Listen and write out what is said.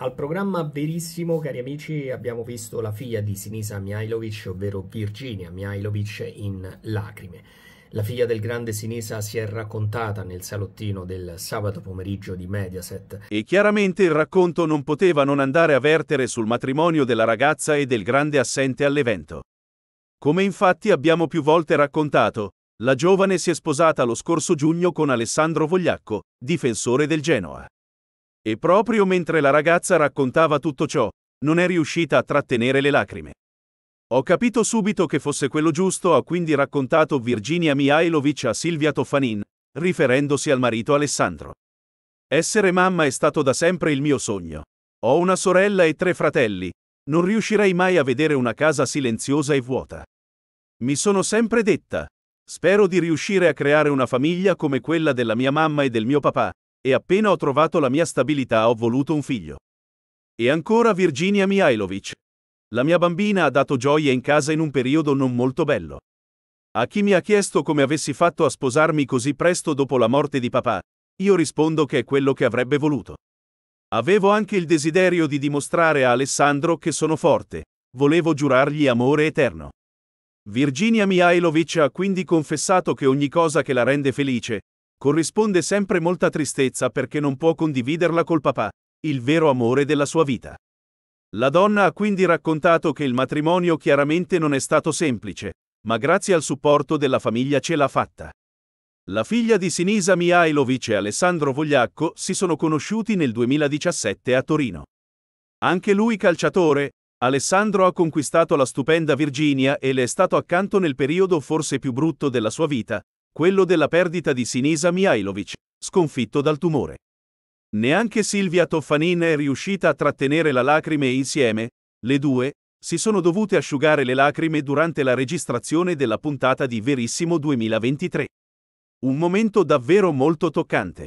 Al programma Verissimo, cari amici, abbiamo visto la figlia di Sinisa Mihailovic, ovvero Virginia Mihailovic, in lacrime. La figlia del grande Sinisa si è raccontata nel salottino del sabato pomeriggio di Mediaset. E chiaramente il racconto non poteva non andare a vertere sul matrimonio della ragazza e del grande assente all'evento. Come infatti abbiamo più volte raccontato, la giovane si è sposata lo scorso giugno con Alessandro Vogliacco, difensore del Genoa. E proprio mentre la ragazza raccontava tutto ciò, non è riuscita a trattenere le lacrime. Ho capito subito che fosse quello giusto, ha quindi raccontato Virginia Mihailovic a Silvia Tofanin, riferendosi al marito Alessandro. Essere mamma è stato da sempre il mio sogno. Ho una sorella e tre fratelli, non riuscirei mai a vedere una casa silenziosa e vuota. Mi sono sempre detta, spero di riuscire a creare una famiglia come quella della mia mamma e del mio papà, e appena ho trovato la mia stabilità ho voluto un figlio. E ancora Virginia Mihailovic. La mia bambina ha dato gioia in casa in un periodo non molto bello. A chi mi ha chiesto come avessi fatto a sposarmi così presto dopo la morte di papà, io rispondo che è quello che avrebbe voluto. Avevo anche il desiderio di dimostrare a Alessandro che sono forte, volevo giurargli amore eterno. Virginia Mihailovic ha quindi confessato che ogni cosa che la rende felice, corrisponde sempre molta tristezza perché non può condividerla col papà, il vero amore della sua vita. La donna ha quindi raccontato che il matrimonio chiaramente non è stato semplice, ma grazie al supporto della famiglia ce l'ha fatta. La figlia di Sinisa Mihailovic e Alessandro Vogliacco si sono conosciuti nel 2017 a Torino. Anche lui calciatore, Alessandro ha conquistato la stupenda Virginia e le è stato accanto nel periodo forse più brutto della sua vita, quello della perdita di Sinisa Mihailovic, sconfitto dal tumore. Neanche Silvia Toffanin è riuscita a trattenere la lacrime e insieme, le due, si sono dovute asciugare le lacrime durante la registrazione della puntata di Verissimo 2023. Un momento davvero molto toccante.